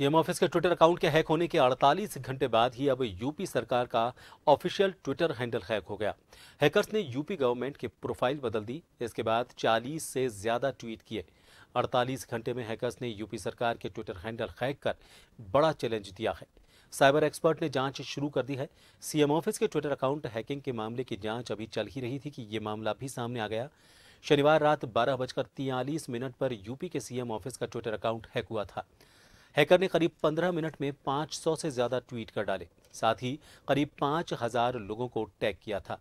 CM office के Twitter account के hack होने के 48 घंटे बाद ही अब यूपी सरकार का ऑफिशियल ट्विटर हैंडल हैक हो गया हैकर्स ने यूपी गवर्नमेंट की प्रोफाइल बदल दी इसके बाद 40 से ज्यादा ट्वीट किए 48 घंटे में हैकर्स ने यूपी सरकार के ट्विटर हैंडल हैक कर बड़ा चैलेंज दिया है साइबर एक्सपर्ट ने जांच शुरू कर दी है सीएम ऑफिस के ट्विटर अकाउंट हैकिंग के मामले की जांच अभी चल ही रही थी कि ये मामला भी सामने आ गया शनिवार रात बारह बजकर तियालीस मिनट पर यूपी के सीएम ऑफिस का ट्विटर अकाउंट हैक हुआ था हैकर ने करीब 15 मिनट में 500 से ज्यादा ट्वीट कर डाले साथ ही करीब 5000 लोगों को टैग किया था